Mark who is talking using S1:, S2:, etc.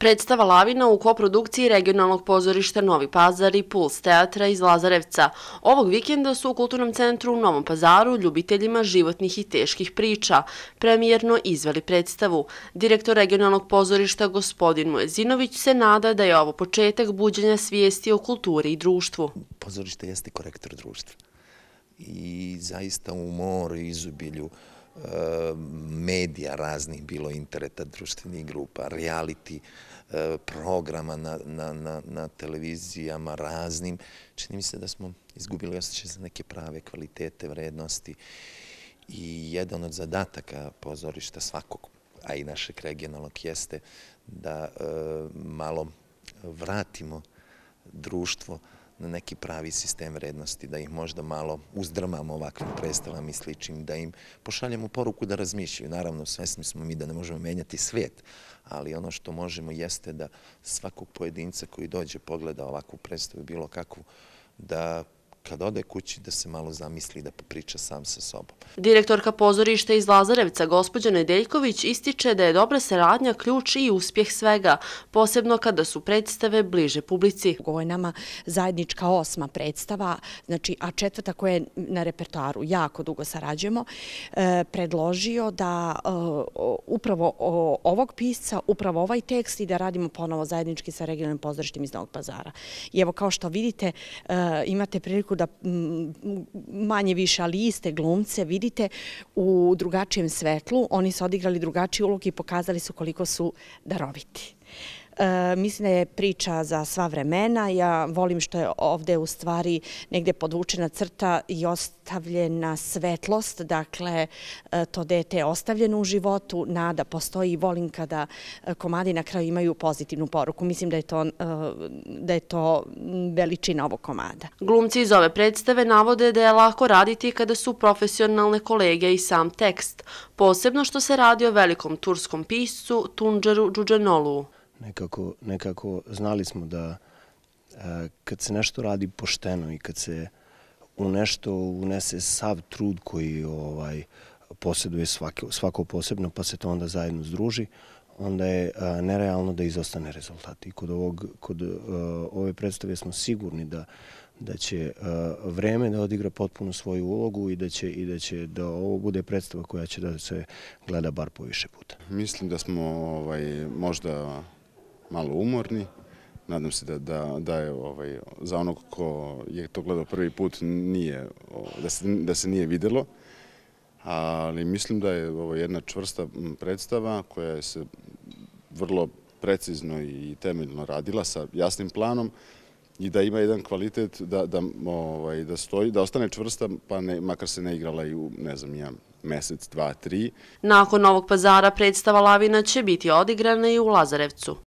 S1: Predstava Lavina u koprodukciji regionalnog pozorišta Novi Pazar i Puls teatra iz Lazarevca. Ovog vikenda su u Kulturnom centru u Novom Pazaru ljubiteljima životnih i teških priča premijerno izveli predstavu. Direktor regionalnog pozorišta gospodin Mojezinović se nada da je ovo početak buđenja svijesti o kulturi i društvu.
S2: Pozorište jeste korektor društva i zaista umor i izubilju Eh, medija raznih, bilo interneta, društvenih grupa, reality, eh, programa na televizijama raznim. Čini mi se da smo izgubili osjećaj za neke prave kvalitete, vrednosti. I jedan od zadataka pozorišta svakog, a i našeg regionalnog, jeste da eh, malo vratimo društvo na neki pravi sistem vrednosti, da ih možda malo uzdrmamo ovakvim predstavama i sličim, da im pošaljamo poruku da razmišljaju. Naravno, svesni smo mi da ne možemo menjati svijet, ali ono što možemo jeste da svakog pojedinca koji dođe pogleda ovakvu predstavu bilo kakvu, da kad ode kući da se malo zamisli da popriča sam sa sobom.
S1: Direktorka pozorišta iz Lazarevca, gospođa Nedeljković, ističe da je dobra saradnja ključ i uspjeh svega,
S3: posebno kada su predstave bliže publici. Ovo je nama zajednička osma predstava, znači, a četvrta koja je na repertoaru, jako dugo sarađujemo, e, predložio da e, upravo ovog pisca, upravo ovaj tekst i da radimo ponovo zajednički sa regionalnim pozorištem iz Novog pazara. I evo, kao što vidite, e, imate priliku da mm, manje više ali iste glumce, vidite u drugačijem svetlu. Oni su odigrali drugačiju ulogu i pokazali su koliko su daroviti. E, mislim da je priča za sva vremena. Ja volim što je ovdje u stvari negdje podvučena crta i ostavljena svetlost. Dakle, e, to dete je ostavljeno u životu, nada postoji i volim kada e, komadi na kraju imaju pozitivnu poruku. Mislim da je to veličina ovog komada. Glumci
S1: iz ove predstave navode da je lako raditi kada su profesionalne kolege i sam tekst, posebno što se radi o velikom turskom piscu Tunđaru Đuđenoluu
S4: nekako, nekako znali smo da e, kad se nešto radi pošteno i kad se u nešto unese sav trud koji ovaj posjeduje svake, svako posebno pa se to onda zajedno združi, onda je e, nerealno da izostane rezultat. I kod, ovog, kod e, ove predstave smo sigurni da, da će vreme da odigra potpuno svoju ulogu i da će i da će da ovo bude predstava koja
S5: će da se gleda bar po više puta. Mislim da smo ovaj možda malo umorni. Nadam se da je ovaj, za onog ko je to gledao prvi put, da se nije videlo. Ali mislim da je ovo jedna čvrsta predstava koja je se vrlo precizno i temeljno radila sa jasnim planom i da ima jedan kvalitet da ovaj, ostane čvrsta, pa makar se ne igrala i u, ne znam, ja mjesec, dva, tri.
S1: Nakon ovog pazara predstava Lavina će biti odigrana i u Lazarevcu.